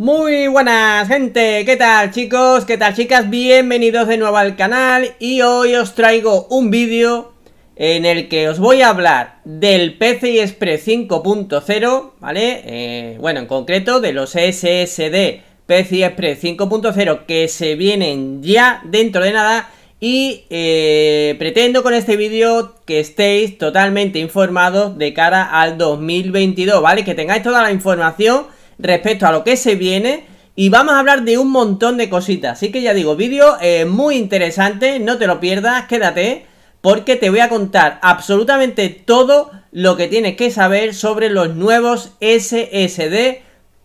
Muy buenas gente, ¿qué tal chicos? ¿Qué tal chicas? Bienvenidos de nuevo al canal y hoy os traigo un vídeo en el que os voy a hablar del PCI Express 5.0, ¿vale? Eh, bueno, en concreto de los SSD PCI Express 5.0 que se vienen ya dentro de nada y eh, pretendo con este vídeo que estéis totalmente informados de cara al 2022, ¿vale? Que tengáis toda la información respecto a lo que se viene. Y vamos a hablar de un montón de cositas. Así que ya digo, vídeo muy interesante. No te lo pierdas, quédate. Porque te voy a contar absolutamente todo lo que tienes que saber sobre los nuevos SSD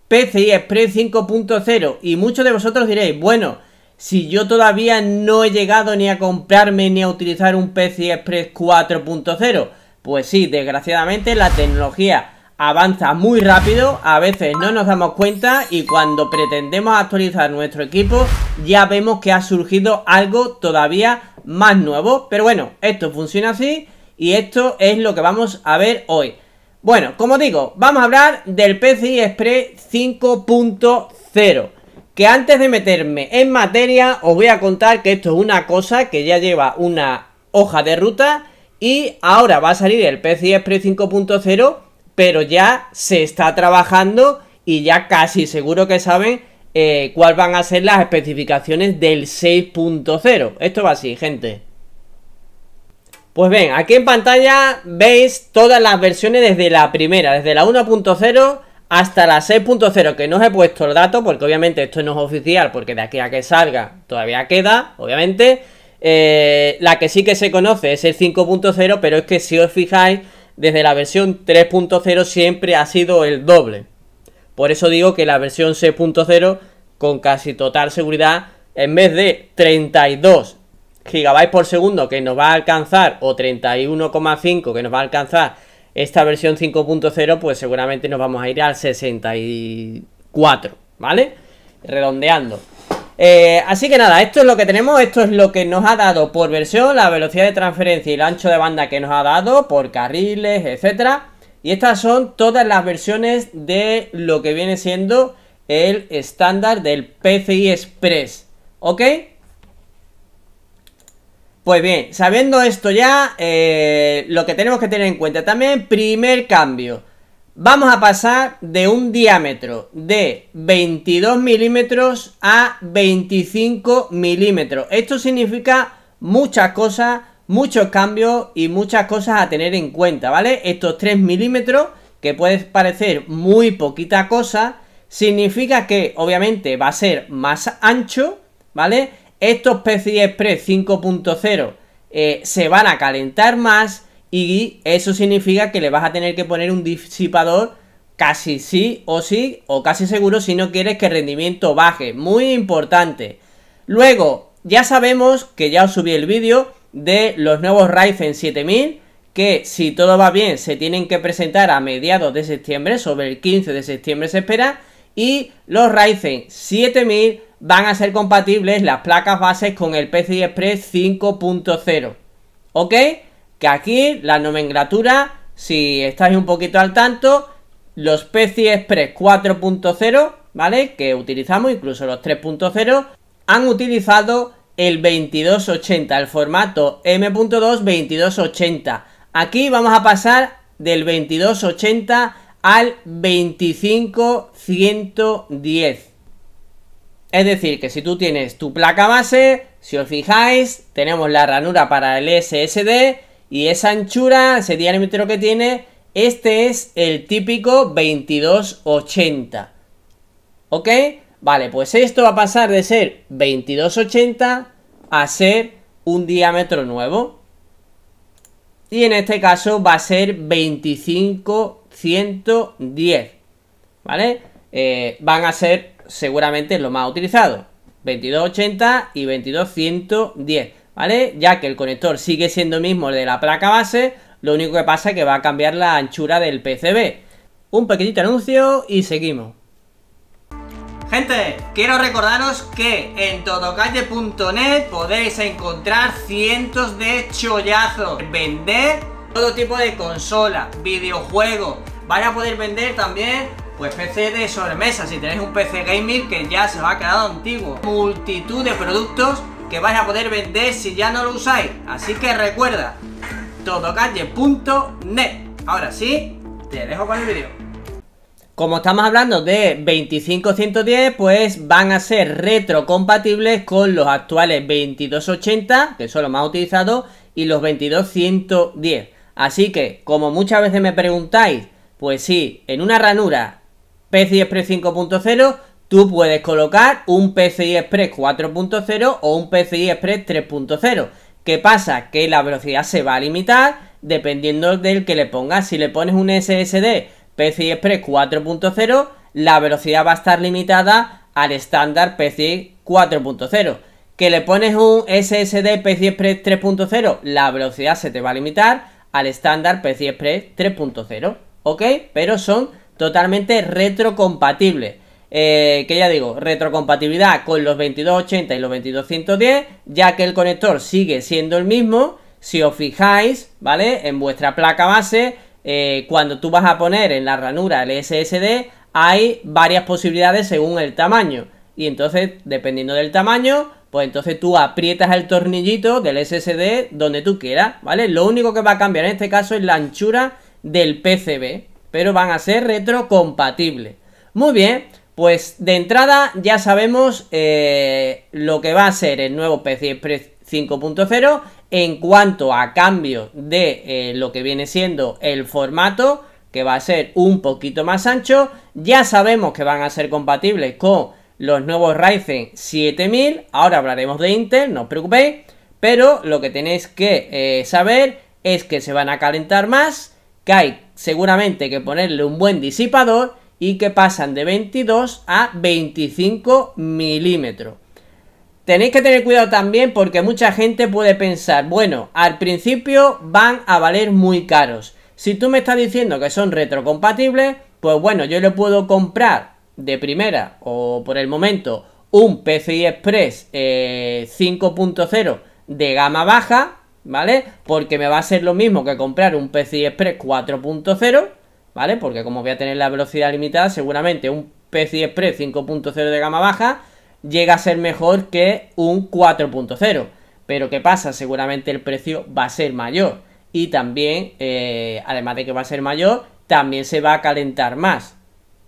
PCI Express 5.0. Y muchos de vosotros diréis, bueno, si yo todavía no he llegado ni a comprarme ni a utilizar un PCI Express 4.0. Pues sí, desgraciadamente la tecnología avanza muy rápido, a veces no nos damos cuenta y cuando pretendemos actualizar nuestro equipo ya vemos que ha surgido algo todavía más nuevo. Pero bueno, esto funciona así y esto es lo que vamos a ver hoy. Bueno, como digo, vamos a hablar del PCI Express 5.0 que antes de meterme en materia os voy a contar que esto es una cosa que ya lleva una hoja de ruta y ahora va a salir el PCI Express 5.0 pero ya se está trabajando y ya casi seguro que saben eh, cuáles van a ser las especificaciones del 6.0. Esto va así, gente. Pues bien, aquí en pantalla veis todas las versiones desde la primera, desde la 1.0 hasta la 6.0, que no os he puesto el dato porque obviamente esto no es oficial, porque de aquí a que salga todavía queda, obviamente. Eh, la que sí que se conoce es el 5.0, pero es que si os fijáis, desde la versión 3.0 siempre ha sido el doble. Por eso digo que la versión 6.0 con casi total seguridad, en vez de 32 GB por segundo que nos va a alcanzar o 31,5 que nos va a alcanzar esta versión 5.0, pues seguramente nos vamos a ir al 64, ¿vale? Redondeando. Eh, así que nada, esto es lo que tenemos, esto es lo que nos ha dado por versión, la velocidad de transferencia y el ancho de banda que nos ha dado, por carriles, etcétera. Y estas son todas las versiones de lo que viene siendo el estándar del PCI Express, ¿ok? Pues bien, sabiendo esto ya, eh, lo que tenemos que tener en cuenta también, primer cambio. Vamos a pasar de un diámetro de 22 milímetros a 25 milímetros. Esto significa muchas cosas, muchos cambios y muchas cosas a tener en cuenta, ¿vale? Estos 3 milímetros, que puede parecer muy poquita cosa, significa que obviamente va a ser más ancho, ¿vale? Estos PCI Express 5.0 eh, se van a calentar más y eso significa que le vas a tener que poner un disipador casi sí o sí, o casi seguro si no quieres que el rendimiento baje. Muy importante. Luego, ya sabemos que ya os subí el vídeo de los nuevos Ryzen 7000 que si todo va bien se tienen que presentar a mediados de septiembre, sobre el 15 de septiembre se espera, y los Ryzen 7000 van a ser compatibles las placas bases con el PCI Express 5.0. ¿Ok? aquí la nomenclatura, si estáis un poquito al tanto, los PCI Express 4.0, ¿vale? Que utilizamos, incluso los 3.0, han utilizado el 2280, el formato M.2 2280. Aquí vamos a pasar del 2280 al 25110. Es decir, que si tú tienes tu placa base, si os fijáis, tenemos la ranura para el SSD, y esa anchura, ese diámetro que tiene, este es el típico 2280. ¿Ok? Vale, pues esto va a pasar de ser 2280 a ser un diámetro nuevo. Y en este caso va a ser 25110. ¿Vale? Eh, van a ser seguramente lo más utilizado. 2280 y 22,110. ¿vale? Ya que el conector sigue siendo el mismo de la placa base, lo único que pasa es que va a cambiar la anchura del PCB. Un pequeñito anuncio y seguimos. Gente, quiero recordaros que en todocalle.net podéis encontrar cientos de chollazos, vender todo tipo de consola, videojuegos, vais a poder vender también pues PC de sobremesa, si tenéis un PC gaming que ya se va a quedado antiguo, multitud de productos que vais a poder vender si ya no lo usáis. Así que recuerda, todocalle.net. Ahora sí, te dejo con el vídeo. Como estamos hablando de 2510, pues van a ser retrocompatibles con los actuales 2280, que son los más utilizados, y los 22110. Así que, como muchas veces me preguntáis, pues si en una ranura PCI Express 5.0 tú puedes colocar un PCI Express 4.0 o un PCI Express 3.0. ¿Qué pasa? Que la velocidad se va a limitar dependiendo del que le pongas. Si le pones un SSD PCI Express 4.0, la velocidad va a estar limitada al estándar PCI 4.0. Que le pones un SSD PCI Express 3.0, la velocidad se te va a limitar al estándar PCI Express 3.0. ¿Ok? Pero son totalmente retrocompatibles. Eh, que ya digo, retrocompatibilidad con los 2280 y los 2210, ya que el conector sigue siendo el mismo, si os fijáis, ¿vale? En vuestra placa base, eh, cuando tú vas a poner en la ranura el SSD, hay varias posibilidades según el tamaño. Y entonces, dependiendo del tamaño, pues entonces tú aprietas el tornillito del SSD donde tú quieras, ¿vale? Lo único que va a cambiar en este caso es la anchura del PCB, pero van a ser retrocompatibles. Muy bien, pues de entrada ya sabemos eh, lo que va a ser el nuevo PC Express 5.0 en cuanto a cambio de eh, lo que viene siendo el formato, que va a ser un poquito más ancho. Ya sabemos que van a ser compatibles con los nuevos Ryzen 7000, ahora hablaremos de Intel, no os preocupéis, pero lo que tenéis que eh, saber es que se van a calentar más, que hay seguramente que ponerle un buen disipador y que pasan de 22 a 25 milímetros. Tenéis que tener cuidado también porque mucha gente puede pensar, bueno, al principio van a valer muy caros. Si tú me estás diciendo que son retrocompatibles, pues bueno, yo le puedo comprar de primera o por el momento un PCI Express 5.0 eh, de gama baja, ¿vale? Porque me va a ser lo mismo que comprar un PCI Express 4.0 ¿vale? Porque como voy a tener la velocidad limitada, seguramente un PC Express 5.0 de gama baja llega a ser mejor que un 4.0. Pero ¿qué pasa? Seguramente el precio va a ser mayor. Y también, eh, además de que va a ser mayor, también se va a calentar más.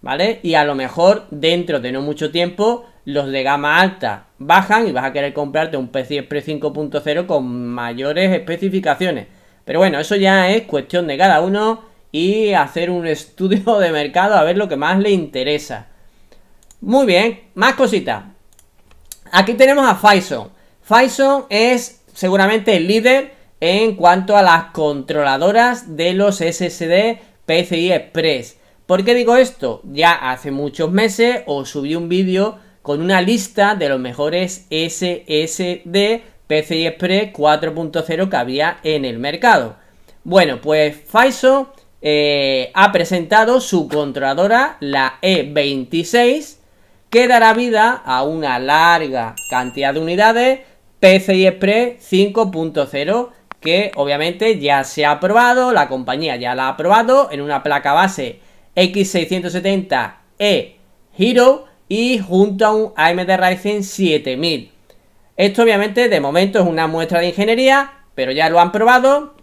¿Vale? Y a lo mejor dentro de no mucho tiempo los de gama alta bajan y vas a querer comprarte un PC Express 5.0 con mayores especificaciones. Pero bueno, eso ya es cuestión de cada uno y hacer un estudio de mercado a ver lo que más le interesa. Muy bien, más cositas. Aquí tenemos a Faison. Faison es seguramente el líder en cuanto a las controladoras de los SSD PCI Express. ¿Por qué digo esto? Ya hace muchos meses os subí un vídeo con una lista de los mejores SSD PCI Express 4.0 que había en el mercado. Bueno, pues Faison eh, ha presentado su controladora, la E26, que dará vida a una larga cantidad de unidades PCI Express 5.0 que obviamente ya se ha aprobado, la compañía ya la ha aprobado en una placa base X670E Hero y junto a un AMD Ryzen 7000. Esto obviamente de momento es una muestra de ingeniería, pero ya lo han probado,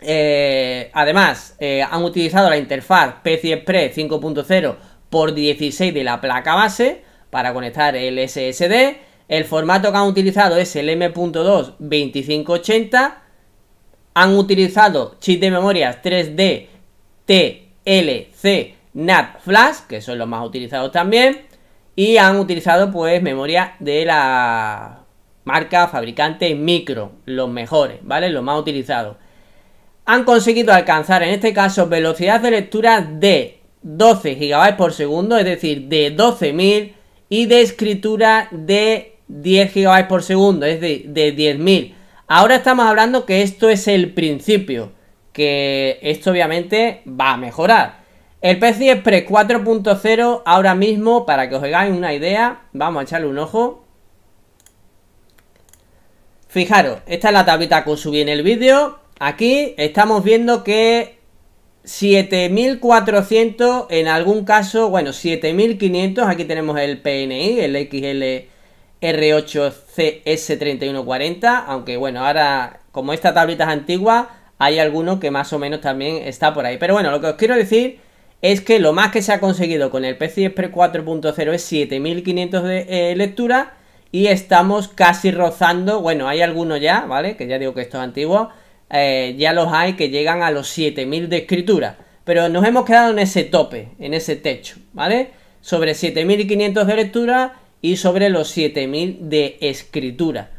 eh, además, eh, han utilizado la interfaz PC Express 5.0 por 16 de la placa base para conectar el SSD. El formato que han utilizado es el M.2 2580. Han utilizado chip de memoria 3D TLC NAT Flash, que son los más utilizados también. Y han utilizado pues memoria de la marca fabricante micro, los mejores, ¿vale? Los más utilizados han conseguido alcanzar en este caso velocidad de lectura de 12 GB por segundo, es decir, de 12.000 y de escritura de 10 GB por segundo, es decir, de 10.000. Ahora estamos hablando que esto es el principio, que esto obviamente va a mejorar. El PC Express 4.0 ahora mismo, para que os hagáis una idea, vamos a echarle un ojo. Fijaros, esta es la tablita que subí en el vídeo, Aquí estamos viendo que 7400 en algún caso, bueno, 7500, aquí tenemos el PNI, el XLR8CS3140, aunque bueno, ahora como esta tablita es antigua, hay alguno que más o menos también está por ahí. Pero bueno, lo que os quiero decir es que lo más que se ha conseguido con el PCI Express 4.0 es 7500 de eh, lectura y estamos casi rozando, bueno, hay algunos ya, ¿vale? Que ya digo que esto es antiguo eh, ya los hay que llegan a los 7000 de escritura. Pero nos hemos quedado en ese tope, en ese techo, ¿vale? Sobre 7500 de lectura y sobre los 7000 de escritura.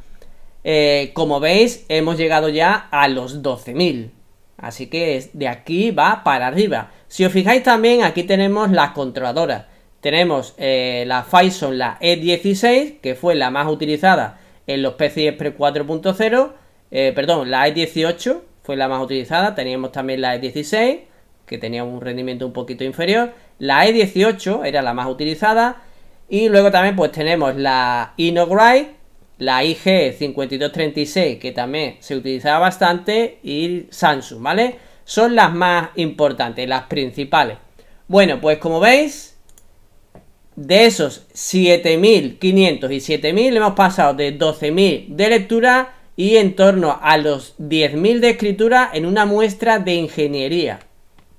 Eh, como veis, hemos llegado ya a los 12.000. Así que de aquí va para arriba. Si os fijáis también, aquí tenemos las controladoras. Tenemos eh, la Faison, la E16, que fue la más utilizada en los PCI Express 4.0. Eh, perdón, la E18 fue la más utilizada. Teníamos también la E16, que tenía un rendimiento un poquito inferior. La E18 era la más utilizada. Y luego también pues tenemos la Inogride, la IG5236, que también se utilizaba bastante, y Samsung, ¿vale? Son las más importantes, las principales. Bueno, pues como veis, de esos 7.500 y 7.000 hemos pasado de 12.000 de lectura y en torno a los 10.000 de escritura en una muestra de ingeniería.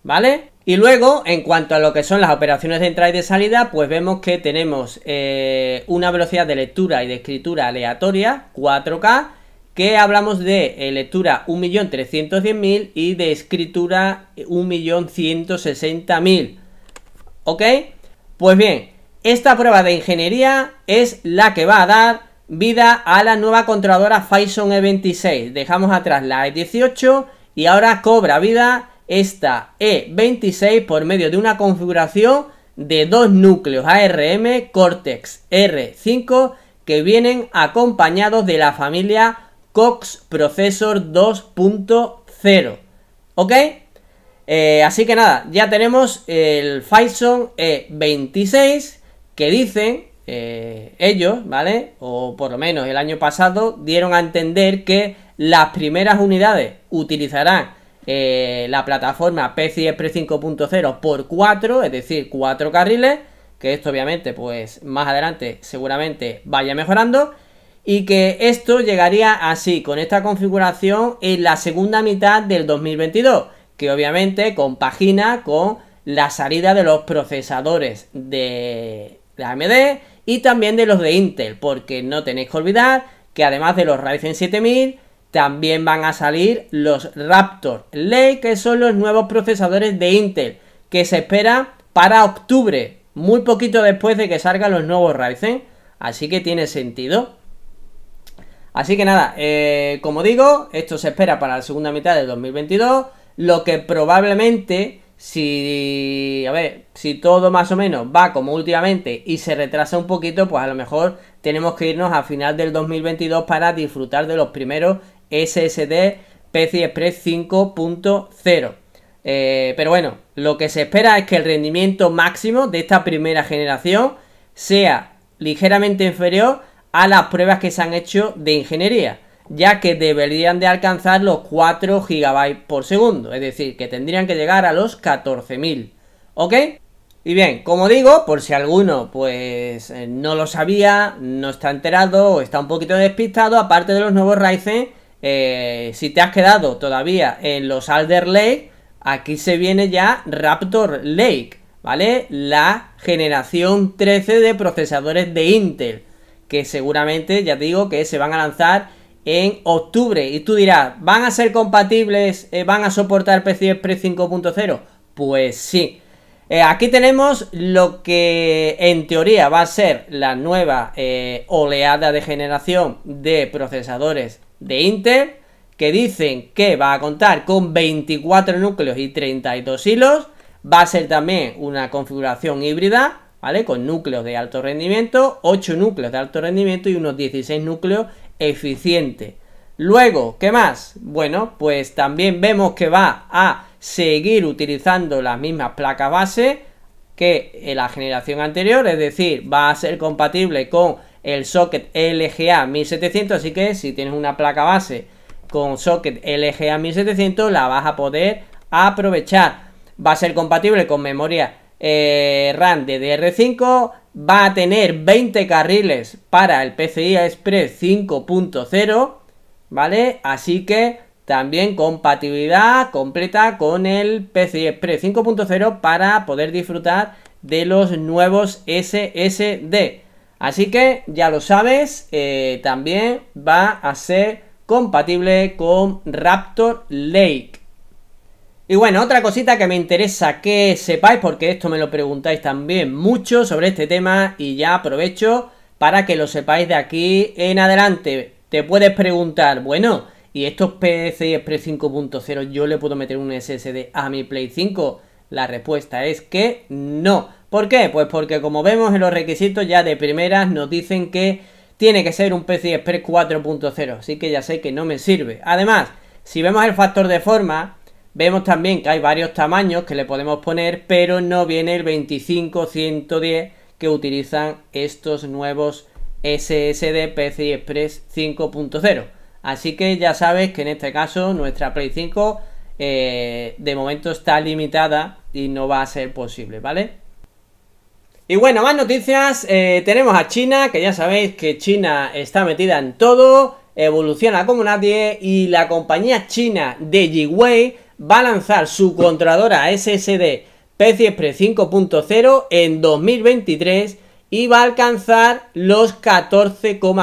¿Vale? Y luego, en cuanto a lo que son las operaciones de entrada y de salida, pues vemos que tenemos eh, una velocidad de lectura y de escritura aleatoria, 4K, que hablamos de eh, lectura 1.310.000 y de escritura 1.160.000. ¿Ok? Pues bien, esta prueba de ingeniería es la que va a dar vida a la nueva controladora Fison E26. Dejamos atrás la E18 y ahora cobra vida esta E26 por medio de una configuración de dos núcleos ARM Cortex R5 que vienen acompañados de la familia Cox Processor 2.0. ¿Ok? Eh, así que nada, ya tenemos el Fison E26 que dicen eh, ellos, ¿vale? O por lo menos el año pasado, dieron a entender que las primeras unidades utilizarán eh, la plataforma PCI Express 5.0 por 4, es decir, 4 carriles, que esto obviamente pues más adelante seguramente vaya mejorando y que esto llegaría así, con esta configuración en la segunda mitad del 2022, que obviamente compagina con la salida de los procesadores de, de AMD y también de los de Intel, porque no tenéis que olvidar que además de los Ryzen 7000, también van a salir los Raptor Lake, que son los nuevos procesadores de Intel, que se espera para octubre, muy poquito después de que salgan los nuevos Ryzen, así que tiene sentido. Así que nada, eh, como digo, esto se espera para la segunda mitad del 2022, lo que probablemente si, ver, si todo más o menos va como últimamente y se retrasa un poquito, pues a lo mejor tenemos que irnos a final del 2022 para disfrutar de los primeros SSD PCI Express 5.0. Eh, pero bueno, lo que se espera es que el rendimiento máximo de esta primera generación sea ligeramente inferior a las pruebas que se han hecho de ingeniería ya que deberían de alcanzar los 4 GB por segundo, es decir, que tendrían que llegar a los 14.000, ¿ok? Y bien, como digo, por si alguno pues eh, no lo sabía, no está enterado o está un poquito despistado, aparte de los nuevos Ryzen, eh, si te has quedado todavía en los Alder Lake, aquí se viene ya Raptor Lake, ¿vale? La generación 13 de procesadores de Intel, que seguramente, ya digo, que se van a lanzar en octubre. Y tú dirás, ¿van a ser compatibles? Eh, ¿Van a soportar PC Express 5.0? Pues sí. Eh, aquí tenemos lo que en teoría va a ser la nueva eh, oleada de generación de procesadores de Intel, que dicen que va a contar con 24 núcleos y 32 hilos. Va a ser también una configuración híbrida, ¿vale? Con núcleos de alto rendimiento, 8 núcleos de alto rendimiento y unos 16 núcleos eficiente. Luego, ¿qué más? Bueno, pues también vemos que va a seguir utilizando las mismas placas base que la generación anterior, es decir, va a ser compatible con el socket LGA 1700, así que si tienes una placa base con socket LGA 1700 la vas a poder aprovechar. Va a ser compatible con memoria eh, RAM DDR5, va a tener 20 carriles para el PCI Express 5.0, ¿vale? Así que también compatibilidad completa con el PCI Express 5.0 para poder disfrutar de los nuevos SSD. Así que ya lo sabes, eh, también va a ser compatible con Raptor Lake. Y bueno, otra cosita que me interesa que sepáis, porque esto me lo preguntáis también mucho sobre este tema y ya aprovecho para que lo sepáis de aquí en adelante. Te puedes preguntar, bueno, ¿y estos PCI Express 5.0 yo le puedo meter un SSD a mi Play 5? La respuesta es que no. ¿Por qué? Pues porque como vemos en los requisitos ya de primeras nos dicen que tiene que ser un PCI Express 4.0, así que ya sé que no me sirve. Además, si vemos el factor de forma, Vemos también que hay varios tamaños que le podemos poner, pero no viene el 25-110 que utilizan estos nuevos SSD PCI Express 5.0. Así que ya sabes que en este caso nuestra Play 5 eh, de momento está limitada y no va a ser posible, ¿vale? Y bueno, más noticias. Eh, tenemos a China, que ya sabéis que China está metida en todo, evoluciona como nadie y la compañía china de Jiwei va a lanzar su controladora SSD PC Express 5.0 en 2023 y va a alcanzar los 14,5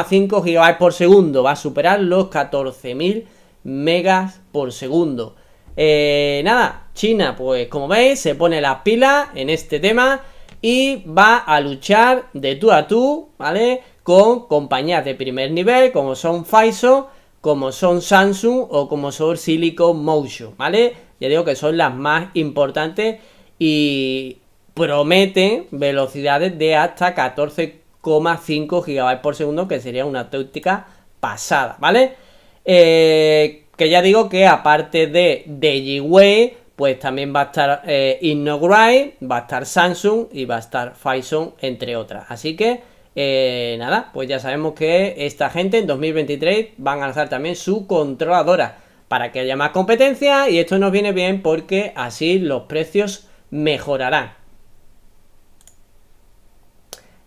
GB por segundo, va a superar los 14.000 megas por segundo. Eh, nada, China, pues como veis, se pone las pilas en este tema y va a luchar de tú a tú, ¿vale? Con compañías de primer nivel como son Faiso como son Samsung o como son Silicon Motion, ¿vale? Ya digo que son las más importantes y prometen velocidades de hasta 14,5 GB por segundo, que sería una táctica pasada, ¿vale? Eh, que ya digo que aparte de DigiWay, pues también va a estar eh, Innogride, va a estar Samsung y va a estar Phison, entre otras. Así que eh, nada, pues ya sabemos que esta gente en 2023 van a lanzar también su controladora para que haya más competencia y esto nos viene bien porque así los precios mejorarán.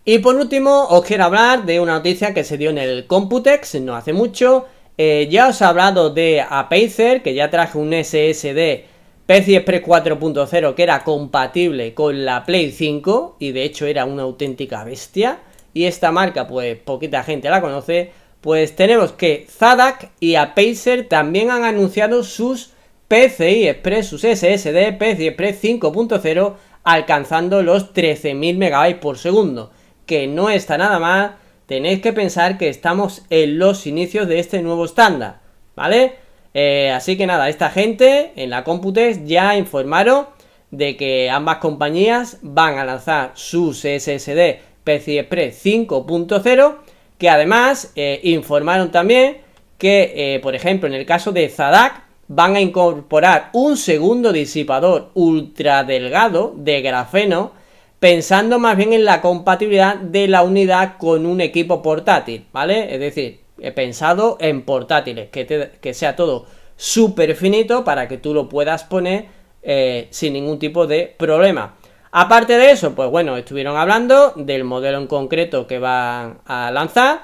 Y por último, os quiero hablar de una noticia que se dio en el Computex no hace mucho. Eh, ya os he hablado de Apacer, que ya traje un SSD pc Express 4.0 que era compatible con la Play 5 y de hecho era una auténtica bestia y esta marca pues poquita gente la conoce, pues tenemos que Zadak y Apacer también han anunciado sus PCI Express, sus SSD PCI Express 5.0 alcanzando los 13.000 MB por segundo, que no está nada mal, tenéis que pensar que estamos en los inicios de este nuevo estándar, ¿vale? Eh, así que nada, esta gente en la Computex ya informaron de que ambas compañías van a lanzar sus SSD PCI Express 5.0, que además eh, informaron también que, eh, por ejemplo, en el caso de Zadak, van a incorporar un segundo disipador ultra delgado de grafeno, pensando más bien en la compatibilidad de la unidad con un equipo portátil, ¿vale? Es decir, he pensado en portátiles, que, sea todo súper finito para que tú lo puedas poner eh, sin ningún tipo de problema. Aparte de eso, pues bueno, estuvieron hablando del modelo en concreto que van a lanzar,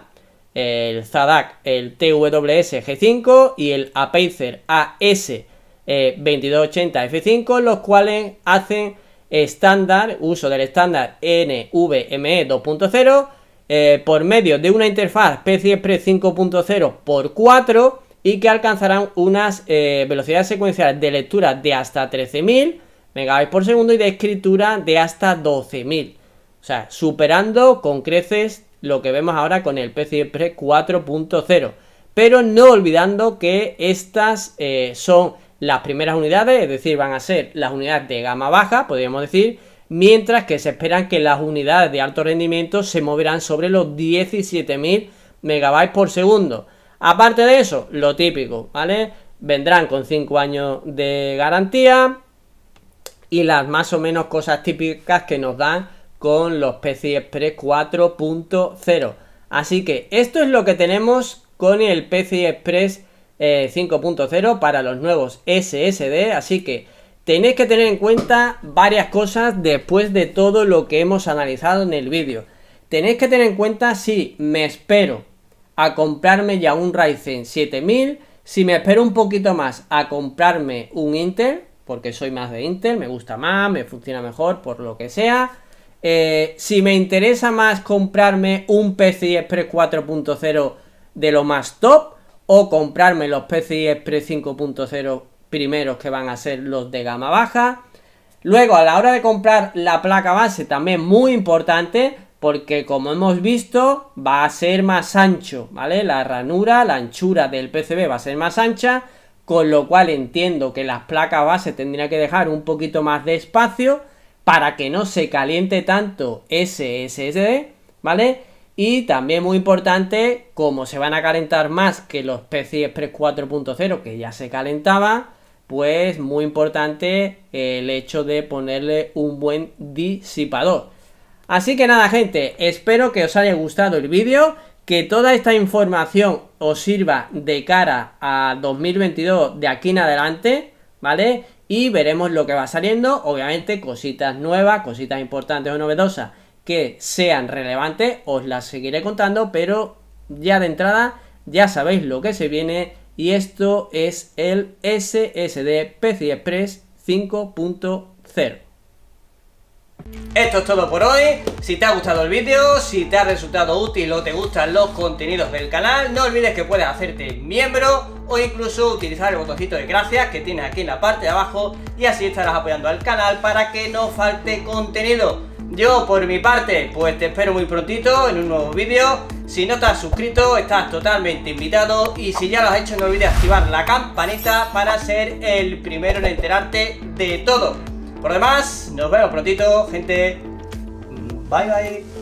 el Zadac, el TWS G5 y el Apacer AS2280F5, eh, los cuales hacen estándar, uso del estándar NVMe 2.0 eh, por medio de una interfaz PCIe express 5.0 por 4 y que alcanzarán unas eh, velocidades secuenciales de lectura de hasta 13.000 megabytes por segundo y de escritura de hasta 12.000. O sea, superando con creces lo que vemos ahora con el PCIe 4.0. Pero no olvidando que estas eh, son las primeras unidades, es decir, van a ser las unidades de gama baja, podríamos decir, mientras que se esperan que las unidades de alto rendimiento se moverán sobre los 17.000 megabytes por segundo. Aparte de eso, lo típico, ¿vale? Vendrán con 5 años de garantía, y las más o menos cosas típicas que nos dan con los PCI Express 4.0. Así que esto es lo que tenemos con el PCI Express 5.0 eh, para los nuevos SSD, así que tenéis que tener en cuenta varias cosas después de todo lo que hemos analizado en el vídeo. Tenéis que tener en cuenta si me espero a comprarme ya un Ryzen 7000, si me espero un poquito más a comprarme un Intel, porque soy más de Intel, me gusta más, me funciona mejor, por lo que sea. Eh, si me interesa más comprarme un PCI Express 4.0 de lo más top, o comprarme los PCI Express 5.0 primeros que van a ser los de gama baja. Luego, a la hora de comprar la placa base, también muy importante, porque como hemos visto, va a ser más ancho, ¿vale? La ranura, la anchura del PCB va a ser más ancha con lo cual entiendo que las placas base tendría que dejar un poquito más de espacio para que no se caliente tanto ese SSD, ¿vale? Y también muy importante, como se van a calentar más que los PCI Express 4.0 que ya se calentaban, pues muy importante el hecho de ponerle un buen disipador. Así que nada gente, espero que os haya gustado el vídeo que toda esta información os sirva de cara a 2022 de aquí en adelante, ¿vale? Y veremos lo que va saliendo, obviamente cositas nuevas, cositas importantes o novedosas que sean relevantes, os las seguiré contando, pero ya de entrada ya sabéis lo que se viene y esto es el SSD PCI Express 5.0. Esto es todo por hoy, si te ha gustado el vídeo, si te ha resultado útil o te gustan los contenidos del canal, no olvides que puedes hacerte miembro o incluso utilizar el botoncito de gracias que tienes aquí en la parte de abajo y así estarás apoyando al canal para que no falte contenido. Yo por mi parte, pues te espero muy prontito en un nuevo vídeo. Si no estás suscrito, estás totalmente invitado y si ya lo has hecho no olvides activar la campanita para ser el primero en enterarte de todo. Por demás, nos vemos prontito, gente. Bye bye.